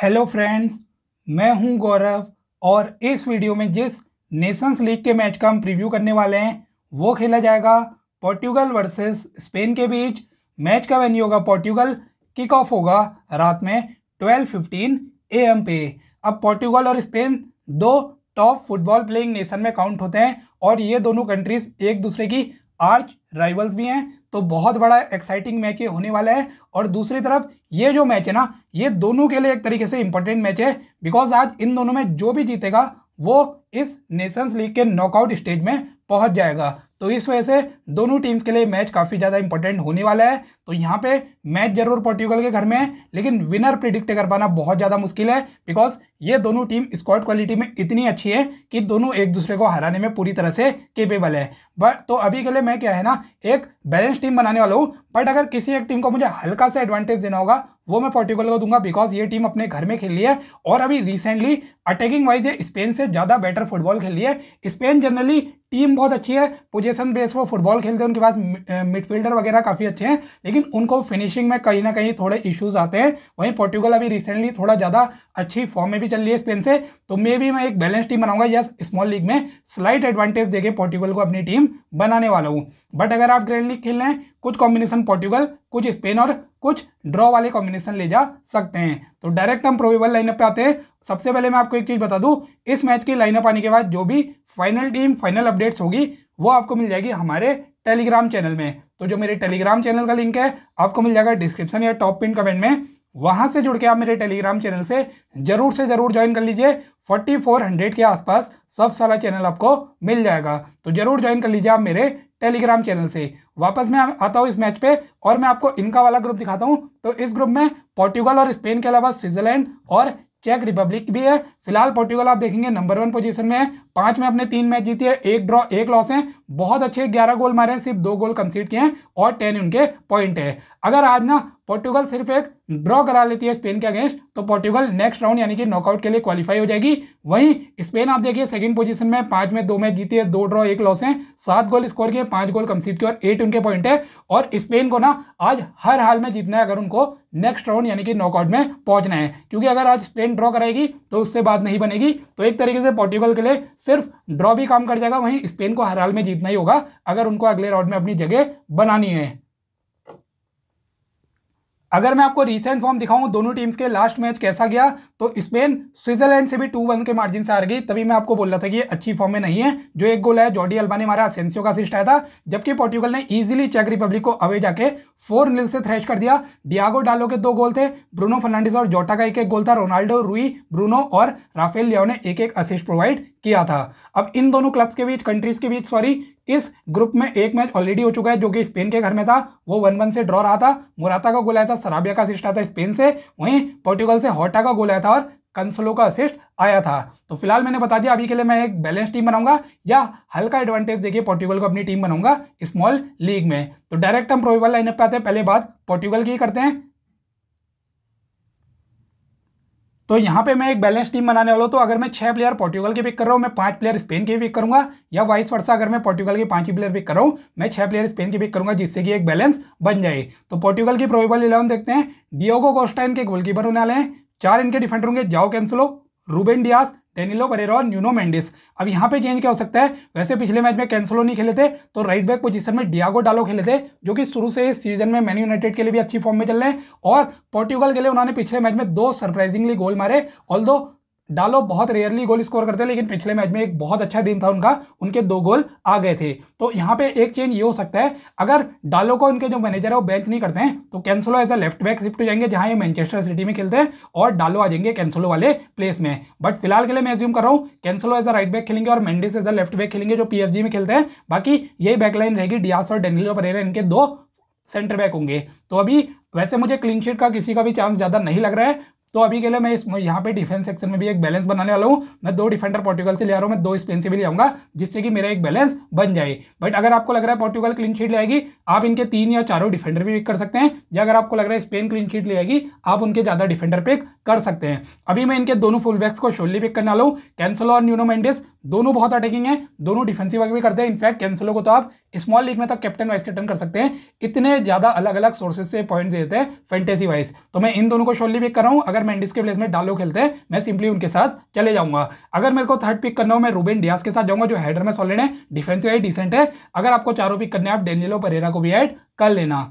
hello friends मैं हूं गौरव और इस वीडियो में जिस नेशंस लीग के मैच का हम प्रीव्यू करने वाले हैं वो खेला जाएगा पोर्टुगल वर्सेस स्पेन के बीच मैच का वेन्यू होगा पोर्टुगल किक ऑफ होगा रात में 12:15 एम पे अब पोर्टुगल और स्पेन दो टॉप फुटबॉल प्लेइंग नेशन में काउंट होते हैं और ये दोनों कंट्रीज एक दूसरे की आर्च राइवल्स भी हैं तो बहुत बड़ा एक्साइटिंग मैच ये होने वाला है और दूसरी तरफ ये जो मैच है ना ये दोनों के लिए एक तरीके से इंपॉर्टेंट मैच है बिकॉज आज इन दोनों में जो भी जीतेगा वो इस नेशंस लीग के नॉकआउट स्टेज में पहुंच जाएगा तो इस वजह से दोनों टीम्स के लिए मैच काफ़ी ज़्यादा इंपॉर्टेंट होने वाला है तो यहाँ पे मैच जरूर पोर्टुगल के घर में है लेकिन विनर प्रिडिक्ट कर पाना बहुत ज़्यादा मुश्किल है बिकॉज ये दोनों टीम स्क्वाड क्वालिटी में इतनी अच्छी है कि दोनों एक दूसरे को हराने में पूरी तरह से केपेबल है बट तो अभी के लिए मैं क्या है ना एक बैलेंस टीम बनाने वाला हूँ बट अगर किसी एक टीम को मुझे हल्का सा एडवांटेज देना होगा वो मैं पोर्टुगल को दूंगा बिकॉज ये टीम अपने घर में खेल रही है और अभी रिसेंटली अटैकिंग वाइज ये स्पेन से ज़्यादा बेटर फुटबॉल खेल रही है स्पेन जनरली टीम बहुत अच्छी है पोजीशन बेस वो फुटबॉल खेलते हैं उनके पास मिडफील्डर वगैरह काफ़ी अच्छे हैं लेकिन उनको फिनिशिंग में कहीं ना कहीं थोड़े इश्यूज आते हैं वहीं पोर्टुगल अभी रिसेंटली थोड़ा ज़्यादा अच्छी फॉर्म में भी चल रही है स्पेन से तो मे भी मैं एक बैलेंस टीम बनाऊंगा या स्मॉल लीग में स्लाइट एडवांटेज देके पोर्टुगल को अपनी टीम बनाने वाला हूँ बट अगर आप ग्रैंड लीग खेल रहे हैं कुछ कॉम्बिनेशन पोर्टुगल कुछ स्पेन और कुछ ड्रॉ वाले कॉम्बिनेशन ले जा सकते हैं तो डायरेक्ट हम प्रोवेबल लाइनअप पे आते हैं सबसे पहले मैं आपको एक चीज़ बता दूं इस मैच की लाइनअप आने के बाद जो भी फाइनल टीम फाइनल अपडेट्स होगी वो आपको मिल जाएगी हमारे टेलीग्राम चैनल में तो जो मेरे टेलीग्राम चैनल का लिंक है आपको मिल जाएगा डिस्क्रिप्शन या टॉप पिन कमेंट में वहाँ से जुड़ के आप मेरे टेलीग्राम चैनल से जरूर से ज़रूर ज्वाइन कर लीजिए 4400 के आसपास सब सारा चैनल आपको मिल जाएगा तो ज़रूर ज्वाइन कर लीजिए आप मेरे टेलीग्राम चैनल से वापस मैं आता हूँ इस मैच पे और मैं आपको इनका वाला ग्रुप दिखाता हूँ तो इस ग्रुप में पोर्टुगल और स्पेन के अलावा स्विट्जरलैंड और चेक रिपब्लिक भी है फिलहाल पोर्टुगल आप देखेंगे नंबर वन पोजीशन में है पांच में अपने तीन मैच जीती है एक ड्रॉ एक लॉस है बहुत अच्छे ग्यारह गोल मारे हैं सिर्फ दो गोल कंसीड किए हैं और टेन उनके पॉइंट है अगर आज ना पोर्टुगल सिर्फ एक ड्रॉ करा लेती है स्पेन के अगेंस्ट तो पोर्टुगल नेक्स्ट राउंड यानी कि नॉकआउट के लिए क्वालिफाई हो जाएगी वहीं स्पेन आप देखिए सेकंड पोजीशन में पांच में दो मैच जीती है दो ड्रॉ एक लॉस है सात गोल स्कोर किए पांच गोल कंसीड किए और एट उनके पॉइंट है और स्पेन को ना आज हर हाल में जीतना है अगर उनको नेक्स्ट राउंड यानी कि नॉकआउट में पहुंचना है क्योंकि अगर आज स्पेन ड्रॉ कराएगी तो उससे बात नहीं बनेगी तो एक तरीके से पोर्टुगल के लिए सिर्फ ड्रॉ भी काम कर जाएगा वहीं स्पेन को हर हाल में जीतना ही होगा अगर उनको अगले राउंड में अपनी जगह बनानी है अगर मैं आपको रिसेंट फॉर्म दिखाऊं दोनों टीम्स के लास्ट मैच कैसा गया तो स्पेन स्विट्जरलैंड से भी टू वन के मार्जिन से हार गई तभी मैं आपको बोल रहा था कि अच्छी फॉर्म में नहीं है जो एक गोल है जॉडी अल्बा ने मारा सेंसियो का असिस्ट आया था जबकि पोर्टुगल ने इजिली चेक रिपब्लिक को अवे जाके फोर नील से थ्रेश कर दिया डियागो डालो के दो गोल थे ब्रूनो फर्नांडिस और जोटा का एक एक गोल था रोनाल्डो रुई ब्रूनो और राफेल लियाओ ने एक एक असिस्ट प्रोवाइड किया था अब इन दोनों क्लब्स के बीच कंट्रीज के बीच सॉरी इस ग्रुप में एक मैच ऑलरेडी हो चुका है जो कि स्पेन के घर में था वो वन वन से ड्रॉ रहा था मुराता का गोल आया था सराबिया का असिस्ट आया था स्पेन से वहीं पोर्टुगल से हॉटा का गोल आया था और कंसलो का असिस्ट आया था तो फिलहाल मैंने बता दिया अभी के लिए मैं एक बैलेंस टीम बनाऊंगा या हल्का एडवांटेज देखिए पोर्टुगल को अपनी टीम बनाऊंगा स्मॉल लीग में तो डायरेक्ट हम प्रोबेबल लाइनअप पे आते हैं पहले बात पोर्टुगल की करते हैं तो यहाँ पे मैं एक बैलेंस टीम बनाने वाला हूँ तो अगर मैं छह प्लेयर पोर्टुगल के पिक कर रहा हूँ मैं पांच प्लेयर स्पेन के पिक करूंगा या वाइस वर्षा अगर मैं पोर्टुगल के पांच ही प्लेयर पिक कर रहा हूँ मैं छह प्लेयर स्पेन के पिक करूंगा जिससे कि एक बैलेंस बन जाए तो पोर्टुगल की प्रोबेबल इलेवन देखते हैं डियोगो कोस्टा इनके गोलकीपर होने वाले हैं चार इनके डिफेंडर होंगे Joao Cancelo Ruben Dias Danilo Guerreiro और न्यूनो मेंडिस अब यहाँ पे चेंज क्या हो सकता है वैसे पिछले मैच में कैंसलो नहीं खेले थे तो राइट बैक पोजीशन में डियागो डालो खेले थे जो कि शुरू से इस सीजन में मैन यूनाइटेड के लिए भी अच्छी फॉर्म में चल रहे हैं और पोर्टुगल के लिए उन्होंने पिछले मैच में दो सरप्राइजिंगली गोल मारे ऑल डालो बहुत रेयरली गोल स्कोर करते हैं लेकिन पिछले मैच में एक बहुत अच्छा दिन था उनका उनके दो गोल आ गए थे तो यहाँ पे एक चेंज ये हो सकता है अगर डालो को उनके जो मैनेजर है वो बेंच नहीं करते हैं तो Cancelo as a left back shift हो जाएंगे जहाँ ये मैनचेस्टर सिटी में खेलते हैं और डालो आ जाएंगे कैंसलो वाले प्लेस में बट फिलहाल के लिए मैं एज्यूम कर रहा हूँ Cancelo as a right back खेलेंगे और Mendes as a left back खेलेंगे जो पी में खेलते हैं बाकी यही बैकलाइन रहेगी डियास और डेनिलो परेरा इनके दो सेंटर बैक होंगे तो अभी वैसे मुझे क्लीन शीट का किसी का भी चांस ज़्यादा नहीं लग रहा है तो अभी के लिए मैं इस यहाँ पे डिफेंस सेक्शन में भी एक बैलेंस बनाने वाला हूँ मैं दो डिफेंडर पोर्टुगल से ले आ रहा हूँ मैं दो स्पेन से भी ले आऊँगा जिससे कि मेरा एक बैलेंस बन जाए बट अगर आपको लग रहा है पोर्टुगल क्लीन शीट लेगी आप इनके तीन या चारों डिफेंडर भी पिक कर सकते हैं या अगर आपको लग रहा है स्पेन क्लीन शीट लेगी आप उनके ज़्यादा डिफेंडर पिक कर सकते हैं अभी मैं इनके दोनों फुल बैक्स को शोली पिक करने वाला हूँ कैंसल और न्यूनो दोनों बहुत अटैकिंग है दोनों डिफेंसिव वर्क भी करते हैं इनफैक्ट कैंसिलो को तो आप स्मॉल लीग में तक कैप्टन वाइस कैप्टन कर सकते हैं इतने ज़्यादा अलग अलग सोर्सेज से पॉइंट देते हैं फेंटेसी वाइज तो मैं इन दोनों को शोरली पिक कर रहा हूँ अगर मैं इंडिस के प्लेस में डालो खेलते हैं मैं सिंपली उनके साथ चले जाऊंगा अगर मेरे को थर्ड पिक करना हो मैं रूबेन डियास के साथ जाऊंगा जो हैडर में सॉलिड है डिफेंसिव है डिसेंट है अगर आपको चारों पिक करने आप डेनियलो परेरा को भी ऐड कर लेना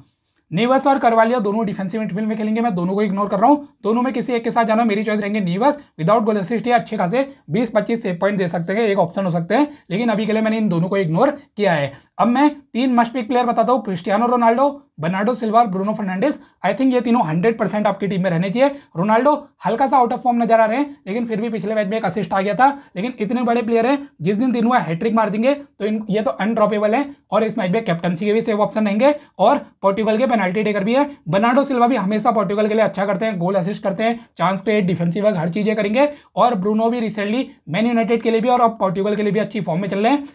नेवस और करवालिया दोनों डिफेंसिव मिडफील्ड में खेलेंगे मैं दोनों को इग्नोर कर रहा हूँ दोनों में किसी एक के साथ जाना मेरी चॉइस रहेंगे नेवस विदाउट गोल असिस्ट या अच्छे खासे 20-25 से पॉइंट दे सकते हैं एक ऑप्शन हो सकते हैं लेकिन अभी के लिए मैंने इन दोनों को इग्नोर किया है अब मैं तीन मस्ट पिक प्लेयर बताता हूँ क्रिस्टियानो रोनाल्डो बर्नाडो सिल्वा और ब्रूनो फर्नांडिस आई थिंक ये तीनों हंड्रेड परसेंट आपकी टीम में रहने चाहिए रोनाल्डो हल्का सा आउट ऑफ फॉर्म नजर आ रहे हैं लेकिन फिर भी पिछले मैच में एक असिस्ट आ गया था लेकिन इतने बड़े प्लेयर हैं जिस दिन तीनों हैट्रिक मार देंगे तो इन ये तो अनड्रॉपेबल है और इस मैच में कैप्टनसी के भी सेव ऑप्शन रहेंगे और पोर्टुगल के पेनल्टी टेकर भी है बर्नाडो सिल्वा भी हमेशा पोर्टुगल के लिए अच्छा करते हैं गोल असिस्ट करते हैं चांस क्रिएट डिफेंसिव हर चीज़ें करेंगे और ब्रूनो भी रिसेंटली मैन यूनाइटेड के लिए भी और अब पोर्टुगल के लिए भी अच्छी फॉर्म में चल रहे हैं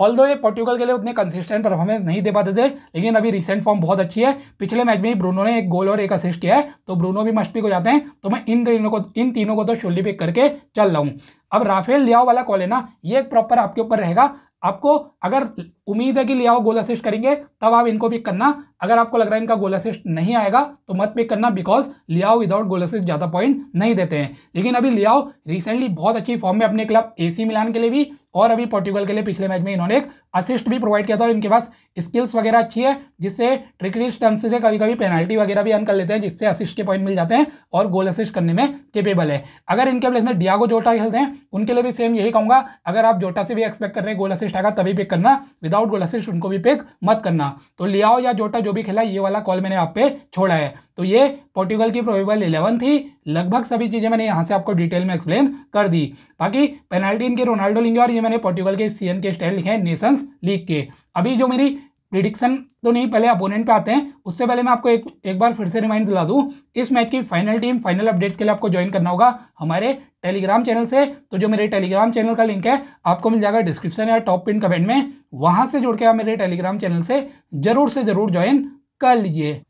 ऑल दो ये पोर्टुगल के लिए उतने कंसिस्टेंट परफॉर्मेंस नहीं दे पाते थे लेकिन अभी रिसेंट फॉर्म बहुत अच्छी है पिछले मैच में ही ब्रूनो ने एक गोल और एक असिस्ट किया है तो ब्रूनो भी मस्ट पिक हो जाते हैं तो मैं इन तीनों को इन तीनों को तो शोल्डी पिक करके चल रहा हूँ अब राफेल लियाओ वाला कॉल है ना ये एक प्रॉपर आपके ऊपर रहेगा आपको अगर उम्मीद है कि ले आओ गोल असिस्ट करेंगे तब आप इनको पिक करना अगर आपको लग रहा है इनका गोल असिस्ट नहीं आएगा तो मत पिक करना बिकॉज ले आओ विदाउट गोल असिस्ट ज़्यादा पॉइंट नहीं देते हैं लेकिन अभी ले आओ रिसेंटली बहुत अच्छी फॉर्म में अपने क्लब एसी मिलान के लिए भी और अभी पोर्टुगल के लिए पिछले मैच में इन्होंने एक असिस्ट भी प्रोवाइड किया था और इनके पास स्किल्स वगैरह अच्छी है जिससे ट्रिकरी स्टम्प से कभी कभी पेनल्टी वगैरह भी अन कर लेते हैं जिससे असिस्ट के पॉइंट मिल जाते हैं और गोल असिस्ट करने में केपेबल है अगर इनके प्लेस में डियागो जोटा खेलते हैं उनके लिए भी सेम यही कहूँगा अगर आप जोटा से भी एक्सपेक्ट कर रहे हैं गोल असिस्ट आएगा तभी पिक करना विदाउट विदाउट गोल असिस्ट उनको भी पिक मत करना तो लियाओ या जोटा जो भी खेला ये वाला कॉल मैंने आप पे छोड़ा है तो ये पोर्टुगल की प्रोबेबल इलेवन थी लगभग सभी चीज़ें मैंने यहाँ से आपको डिटेल में एक्सप्लेन कर दी बाकी पेनाल्टी इनके रोनाल्डो लिंगे और ये मैंने पोर्टुगल के सी के स्टाइल लिखे हैं नेशंस लीग के अभी जो मेरी प्रिडिक्शन तो नहीं पहले अपोनेंट पे आते हैं उससे पहले मैं आपको एक एक बार फिर से रिमाइंड दिला दूँ इस मैच की फाइनल टीम फाइनल अपडेट्स के लिए आपको ज्वाइन करना होगा हमारे टेलीग्राम चैनल से तो जो मेरे टेलीग्राम चैनल का लिंक है आपको मिल जाएगा डिस्क्रिप्शन या टॉप पिन कमेंट में वहां से जुड़ के आप मेरे टेलीग्राम चैनल से ज़रूर से ज़रूर ज्वाइन कर लीजिए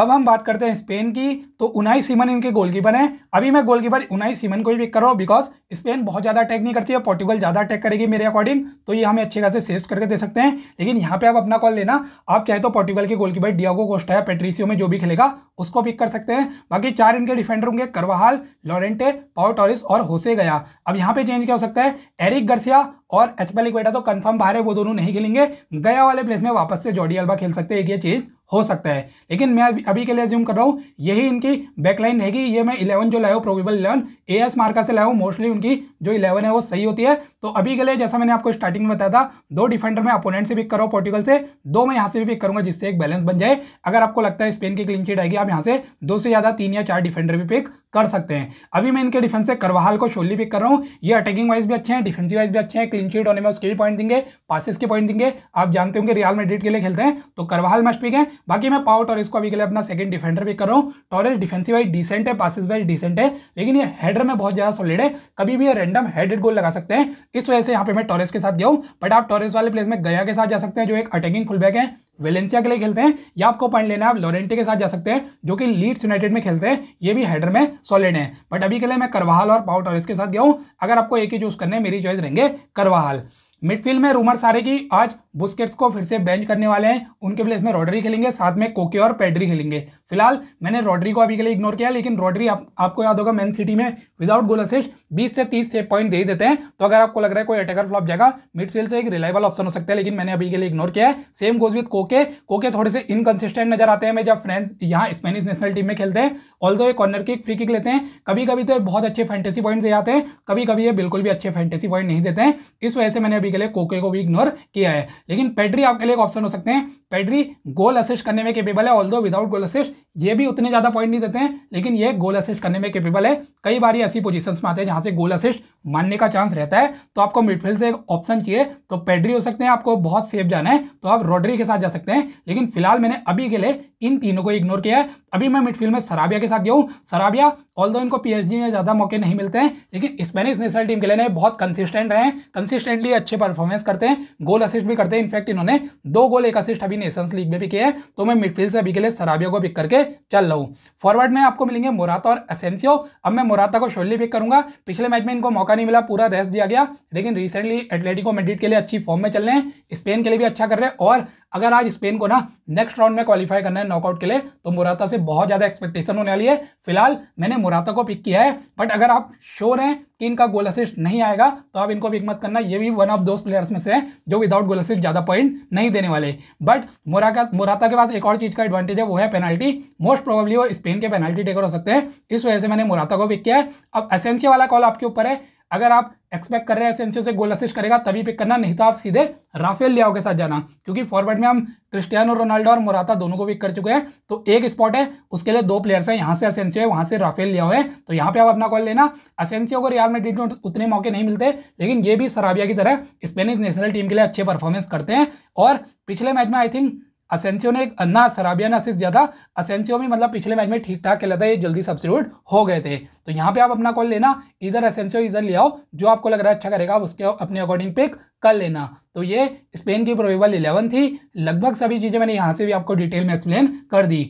अब हम बात करते हैं स्पेन की तो उनाई सीमन इनके गोलकीपर हैं अभी मैं गोलकीपर उनाई सीमन को ही पिक कर रहा हूँ बिकॉज स्पेन बहुत ज़्यादा अटैक नहीं करती है पोर्टुगल ज़्यादा अटैक करेगी मेरे अकॉर्डिंग तो ये हमें अच्छे खासे सेव करके दे सकते हैं लेकिन यहाँ पे आप अपना कॉल लेना आप चाहे तो पोर्टुगल के गोलकीपर डियागो कोस्टा या पेट्रीसियो में जो भी खेलेगा उसको पिक कर सकते हैं बाकी चार इनके डिफेंडर होंगे करवाहाल लॉरेंटे पाओ टॉरिस और होसे गया अब यहाँ पे चेंज क्या हो सकता है एरिक गर्सिया और एचपल इक्वेटा तो कन्फर्म बाहर है वो दोनों नहीं खेलेंगे गया वाले प्लेस में वापस से जॉडी अल्बा खेल सकते हैं ये चीज़ हो सकता है लेकिन मैं अभी के लिए ज्यूम कर रहा हूँ यही इनके की बैकलाइन रहेगी ये मैं इलेवन जो लाया हूँ probable eleven A S Marca से लाया हूँ मोस्टली उनकी जो इलेवन है वो सही होती है तो अभी के लिए जैसा मैंने आपको स्टार्टिंग में बताया था दो डिफेंडर में अपोनेंट से पिक करो पोर्टुगल से दो मैं यहाँ से भी पिक करूंगा जिससे एक बैलेंस बन जाए अगर आपको लगता है स्पेन की क्लीन चीट आएगी आप यहाँ से दो से ज़्यादा तीन या चार डिफेंडर भी पिक कर सकते हैं अभी मैं इनके डिफेंस से करवाहाल को शोली पिक कर रहा हूँ ये अटैकिंग वाइज भी अच्छे हैं डिफेंसिव वाइज भी अच्छे हैं क्लीन शीट होने में उसके भी पॉइंट देंगे पासिस के पॉइंट देंगे आप जानते होंगे रियल मेड्रिड के लिए खेलते हैं तो करवाहाल मस्ट पिक है बाकी मैं पाओ टॉरिस को अभी के लिए अपना सेकंड डिफेंडर पिक कर रहा हूँ टॉरेस डिफेंसिव वाइज डिसेंट है पासिस वाइज डिसेंट है लेकिन ये हेडर में बहुत ज़्यादा सॉलिड है कभी भी ये रेंडम हेडेड गोल लगा सकते हैं इस वजह से यहाँ पे मैं टॉरेस के साथ गया हूँ बट आप टॉरेस वाले प्लेस में गया के साथ जा सकते हैं जो एक अटैकिंग फुलबैक है वेलेंसिया के लिए खेलते हैं या आपको पॉइंट लेना है आप लॉरेंटी के साथ जा सकते हैं जो कि लीड्स यूनाइटेड में खेलते हैं ये भी हेडर में सॉलिड है बट अभी के लिए मैं करवाहाल और पाउट और इसके साथ गया हूँ अगर आपको एक ही चूज करने मेरी चॉइस रहेंगे करवाहाल मिडफील्ड में रूमर सारे की आज बुस्केट्स को फिर से बेंच करने वाले हैं उनके प्लेस में रॉडरी खेलेंगे साथ में कोके और पेडरी खेलेंगे फिलहाल मैंने रॉडरी को अभी के लिए इग्नोर किया लेकिन रॉडरी आप, आपको याद होगा मैन सिटी में विदाउट गोल असिस्ट 20 से 30 से पॉइंट दे ही देते हैं तो अगर आपको लग रहा है कोई अटैकर फ्लॉप जाएगा मिडफील्ड से एक रिलायबल ऑप्शन हो सकता है लेकिन मैंने अभी के लिए इग्नोर किया है सेम गोज विथ कोके कोके थोड़े से इनकन्सिस्टेंट नजर आते हैं मैं जब फ्रेंड्स यहाँ स्पेनिश नेशनल टीम में खेलते हैं ऑल दो ये कॉर्नर किक फ्री किक लेते हैं कभी कभी तो बहुत अच्छे फैंटेसी पॉइंट दे जाते हैं कभी कभी ये बिल्कुल भी अच्छे फैंटेसी पॉइंट नहीं देते हैं इस वजह से मैंने अभी के लिए कोके को भी इग्नोर किया है लेकिन पेड्री आपके लिए एक ऑप्शन हो सकते हैं पेड्री गोल असिस्ट करने में केपेबल है ऑल दो विदाउट गोल असिस्ट ये भी उतने ज़्यादा पॉइंट नहीं देते हैं लेकिन ये गोल असिस्ट करने में केपेबल है कई बार ये ऐसी पोजिशन में आते हैं जहां से गोल असिस्ट मानने का चांस रहता है तो आपको मिडफील्ड से एक ऑप्शन चाहिए तो पेड्री हो सकते हैं आपको बहुत सेफ जाना है तो आप रोडरी के साथ जा सकते हैं लेकिन फिलहाल मैंने अभी के लिए इन तीनों को इग्नोर किया है अभी मैं मिडफील्ड में सराबिया के साथ गया हूँ सराबिया ऑल इनको पी में ज़्यादा मौके नहीं मिलते हैं लेकिन स्पेनिश नेशनल टीम के लिए बहुत कंसिस्टेंट रहे हैं कंसिस्टेंटली अच्छे परफॉर्मेंस करते हैं गोल असिस्ट भी करते हैं इनफैक्ट इन्होंने दो गोल एक असिस्ट अभी नेशंस लीग में भी किए हैं तो मैं मिडफील्ड से अभी के लिए सराबिया को पिक करके चल रहा हूँ फॉरवर्ड में आपको मिलेंगे मोराता और एसेंसियो अब मैं मोराता को शोली पिक करूंगा पिछले मैच में इनको मौका नहीं मिला पूरा रेस्ट दिया गया लेकिन रिसेंटली एटलेटिको मेडिट के लिए अच्छी फॉर्म में चल रहे हैं स्पेन के लिए भी अच्छा कर रहे हैं और अगर आज स्पेन को ना नेक्स्ट राउंड में क्वालिफाई करना है नॉकआउट के लिए तो मुराता से बहुत ज़्यादा एक्सपेक्टेशन होने वाली है फिलहाल मैंने मुराता को पिक किया है बट अगर आप श्योर हैं कि इनका गोल असिस्ट नहीं आएगा तो आप इनको पिक मत करना ये भी वन ऑफ दो प्लेयर्स में से है जो विदाउट गोल असिस्ट ज़्यादा पॉइंट नहीं देने वाले बट मुराका मुराता के पास एक और चीज़ का एडवांटेज है वो है पेनल्टी मोस्ट प्रोबेबली वो स्पेन के पेनल्टी टेकर हो सकते हैं इस वजह से मैंने मुराता को पिक किया है अब एसेंसी वाला कॉल आपके ऊपर है अगर आप एक्सपेक्ट कर रहे हैं एसेंसियो से गोल असिस्ट करेगा तभी पिक करना नहीं तो आप सीधे राफेल लियाओ के साथ जाना क्योंकि फॉरवर्ड में हम क्रिस्टियानो रोनाल्डो और मोराता दोनों को पिक कर चुके हैं तो एक स्पॉट है उसके लिए दो प्लेयर्स हैं यहाँ से असेंसियो है वहाँ से राफेल लियाओ है तो यहाँ पे आप अपना कॉल लेना असेंसियो को रियाल में में उतने मौके नहीं मिलते लेकिन ये भी सराबिया की तरह स्पेनिश नेशनल टीम के लिए अच्छे परफॉर्मेंस करते हैं और पिछले मैच में आई थिंक असेंसियो ने अन्ना सराबिया ने असिस दिया था असेंसियो भी मतलब पिछले मैच में ठीक ठाक खेला था ये जल्दी सब्सिट्यूट हो गए थे तो यहाँ पे आप अपना कॉल लेना इधर असेंसियो इधर ले आओ जो आपको लग रहा है अच्छा करेगा उसके अपने अकॉर्डिंग पिक कर लेना तो ये स्पेन की प्रोवेबल इलेवन थी लगभग सभी चीज़ें मैंने यहाँ से भी आपको डिटेल में एक्सप्लेन कर दी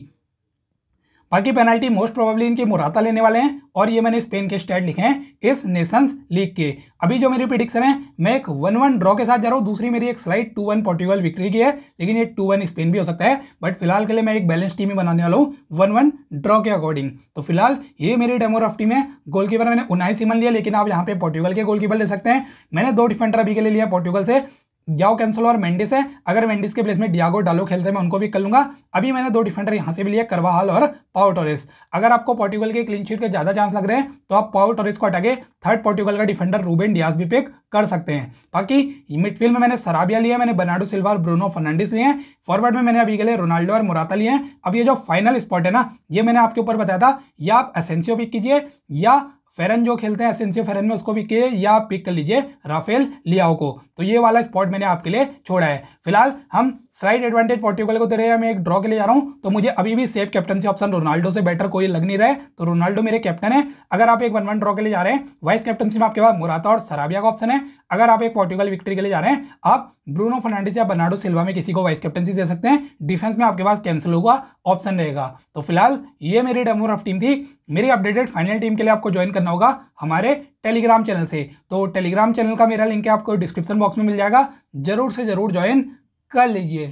बाकी पेनल्टी मोस्ट प्रोबेबली इनके मुराता लेने वाले हैं और ये मैंने स्पेन के स्टेट लिखे हैं इस नेशंस लीग के अभी जो मेरी प्रिडिक्शन है मैं एक वन वन ड्रॉ के साथ जा रहा हूँ दूसरी मेरी एक slide two one Portugal victory की है लेकिन ये टू वन स्पेन भी हो सकता है बट फिलहाल के लिए मैं एक बैलेंस टीम ही बनाने वाला हूँ वन वन ड्रॉ के अकॉर्डिंग तो फिलहाल ये मेरी डेमोर ऑफ टीम है गोलकीपर मैंने उन्नाई सीमन लिया लेकिन आप यहाँ पे पोर्टुगल के गोलकीपर ले सकते हैं मैंने दो डिफेंडर अभी के लिए लिया पोर्टुगल से ग्याओ कैंसल और मेंडिस है अगर मेंडिस के प्लेस में डियागो डालो खेलते हैं मैं उनको भी कर लूंगा अभी मैंने दो डिफेंडर यहाँ से भी लिया करवाहाल और पाओ टोरेस अगर आपको पोर्टुगल के क्लीन शीट के ज़्यादा चांस लग रहे हैं तो आप पाओ टोरेस को हटा के थर्ड पोर्टुगल का डिफेंडर रूबेन डियाज भी पिक कर सकते हैं बाकी मिडफील्ड में मैंने सराबिया लिया मैंने बर्नाडो सिल्वा और ब्रोनो फर्नांडिस लिए हैं फॉरवर्ड में मैंने अभी के लिए रोनाल्डो और मुराता लिए हैं अब ये जो फाइनल स्पॉट है ना ये मैंने आपके ऊपर बताया था या आप एसेंसियो पिक कीजिए या फेरन जो खेलते हैं एसेंसियो फेरन में उसको पिक किए या पिक कर लीजिए राफेल लियाओ को तो ये वाला स्पॉट मैंने आपके लिए छोड़ा है फिलहाल हम स्लाइड एडवांटेज पोर्टुगल को दे रहे हैं मैं एक ड्रॉ के लिए जा रहा हूँ तो मुझे अभी भी सेफ कैप्टनसी ऑप्शन रोनाल्डो से बेटर कोई लग नहीं रहा है तो रोनाल्डो मेरे कैप्टन है अगर आप एक वन वन ड्रॉ के लिए जा रहे हैं वाइस कैप्टनसी में आपके पास मुराता और सराबिया का ऑप्शन है अगर आप एक पोर्टुगल विक्ट्री के लिए जा रहे हैं आप ब्रूनो फर्नांडिस या बर्नाडो सिल्वा में किसी को वाइस कैप्टनसी दे सकते हैं डिफेंस में आपके पास कैंसिल होगा ऑप्शन रहेगा तो फिलहाल ये मेरी डेमोर ऑफ टीम थी मेरी अपडेटेड फाइनल टीम के लिए आपको ज्वाइन करना होगा हमारे टेलीग्राम चैनल से तो टेलीग्राम चैनल का मेरा लिंक आपको डिस्क्रिप्शन बॉक्स में मिल जाएगा ज़रूर से ज़रूर ज्वाइन कर लीजिए